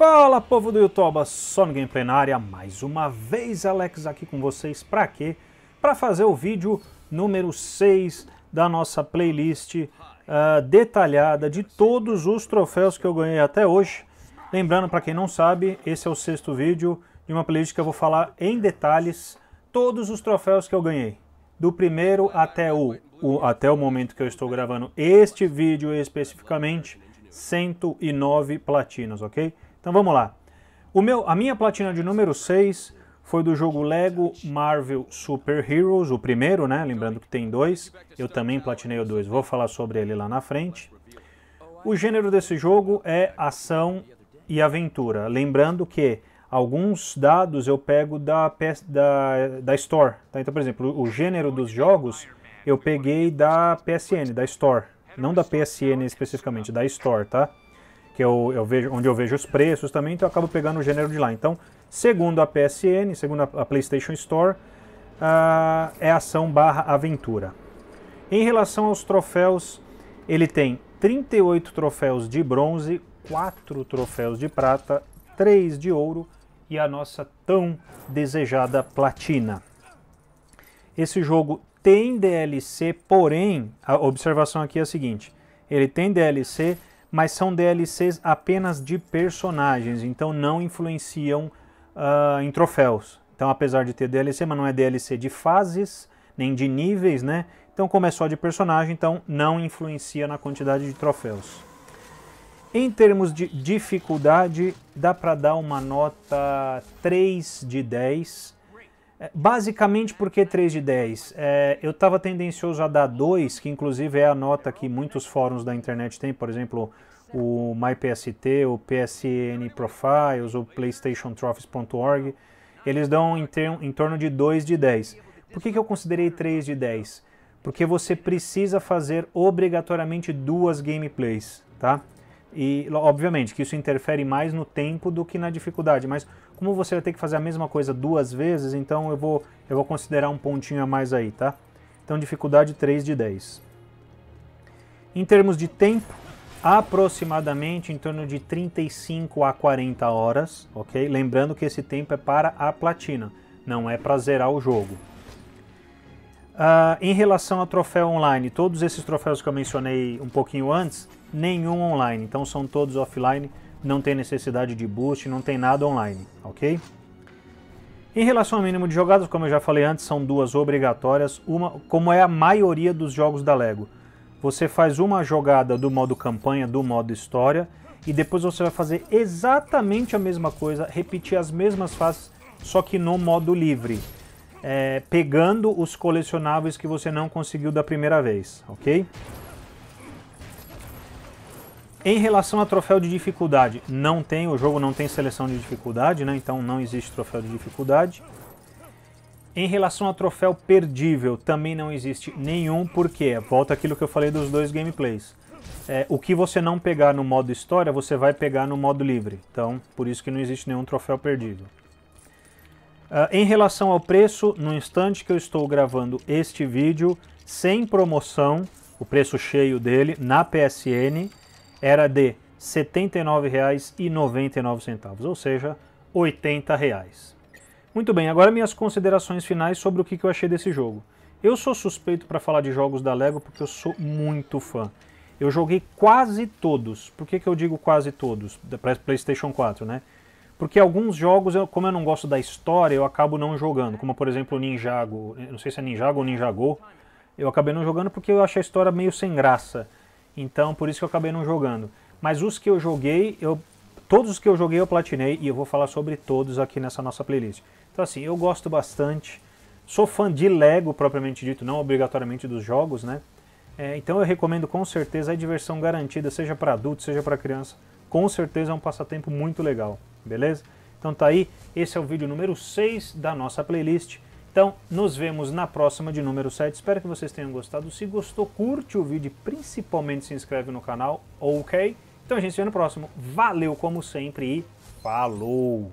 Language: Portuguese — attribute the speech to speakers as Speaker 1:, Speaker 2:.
Speaker 1: Fala povo do YouTube, só no Gameplay na área, mais uma vez Alex aqui com vocês, pra quê? Pra fazer o vídeo número 6 da nossa playlist uh, detalhada de todos os troféus que eu ganhei até hoje. Lembrando, para quem não sabe, esse é o sexto vídeo de uma playlist que eu vou falar em detalhes todos os troféus que eu ganhei. Do primeiro até o, o até o momento que eu estou gravando este vídeo especificamente, 109 platinas, ok? Então vamos lá. O meu, a minha platina de número 6 foi do jogo Lego Marvel Super Heroes, o primeiro, né? Lembrando que tem dois. Eu também platinei o dois, vou falar sobre ele lá na frente. O gênero desse jogo é ação e aventura. Lembrando que alguns dados eu pego da, da, da Store. Tá? Então, por exemplo, o gênero dos jogos eu peguei da PSN, da Store. Não da PSN especificamente, da Store, tá? que eu, eu vejo, onde eu vejo os preços também, então eu acabo pegando o gênero de lá. Então, segundo a PSN, segundo a, PlayStation Store, uh, é ação barra aventura. Em relação aos troféus, ele tem 38 troféus de bronze, 4 troféus de prata, 3 de ouro e a nossa tão desejada platina. Esse jogo tem DLC, porém, a observação aqui é a seguinte: ele tem DLC, mas são DLCs apenas de personagens, então não influenciam uh, em troféus. Então, apesar de ter DLC, mas não é DLC de fases, nem de níveis, né? Então, como é só de personagem, então não influencia na quantidade de troféus. Em termos de dificuldade, dá para dar uma nota 3 de 10, é, basicamente, por que 3 de 10? É, eu estava tendencioso a dar 2, que inclusive é a nota que muitos fóruns da internet têm, por exemplo, o MyPST, o PSN Profiles, o PlayStationTrophies.org. Eles dão em, ter, em, torno de 2 de 10. Por que, que eu considerei 3 de 10? Porque você precisa fazer obrigatoriamente duas gameplays, tá? E, obviamente, que isso interfere mais no tempo do que na dificuldade, mas como você vai ter que fazer a mesma coisa duas vezes, então eu vou, eu vou considerar um pontinho a mais aí, tá? Então, dificuldade 3 de 10. Em termos de tempo, aproximadamente em torno de 35 a 40 horas, ok? Lembrando que esse tempo é para a platina, não é para zerar o jogo. Uh, em relação a troféu online, todos esses troféus que eu mencionei um pouquinho antes, nenhum online. Então são todos offline, não tem necessidade de boost, não tem nada online, ok? Em relação ao mínimo de jogadas, como eu já falei antes, são duas obrigatórias, uma como é a maioria dos jogos da Lego. Você faz uma jogada do modo campanha, do modo história, e depois você vai fazer exatamente a mesma coisa, repetir as mesmas fases, só que no modo livre, é, pegando os colecionáveis que você não conseguiu da primeira vez, ok? Em relação a troféu de dificuldade, não tem, o jogo não tem seleção de dificuldade, né? então não existe troféu de dificuldade. Em relação a troféu perdível, também não existe nenhum, porque volta aquilo que eu falei dos dois gameplays. É, o que você não pegar no modo história, você vai pegar no modo livre. Então, por isso que não existe nenhum troféu perdido. Uh, ah, em relação ao preço, no instante que eu estou gravando este vídeo, sem promoção, o preço cheio dele, na PSN, era de R$ 79,99, ou seja, R$ 80. Muito bem, agora minhas considerações finais sobre o que eu achei desse jogo. Eu sou suspeito para falar de jogos da LEGO porque eu sou muito fã. Eu joguei quase todos. Por que, que eu digo quase todos? Para PlayStation 4, né? Porque alguns jogos, eu, como eu não gosto da história, eu acabo não jogando. Como, por exemplo, Ninjago. Não sei se é Ninjago ou Ninjago. Eu acabei não jogando porque eu achei a história meio sem graça. Então, por isso que eu acabei não jogando. Mas os que eu joguei, eu todos os que eu joguei eu platinei e eu vou falar sobre todos aqui nessa nossa playlist. Então, assim, eu gosto bastante. Sou fã de Lego propriamente dito, não obrigatoriamente dos jogos, né? É, então eu recomendo com certeza a diversão garantida, seja para adulto, seja para criança. Com certeza é um passatempo muito legal, beleza? Então tá aí, esse é o vídeo número 6 da nossa playlist. Então, nos vemos na próxima de número 7. Espero que vocês tenham gostado. Se gostou, curte o vídeo e principalmente se inscreve no canal, ok? Então a gente se vê no próximo. Valeu como sempre e falou!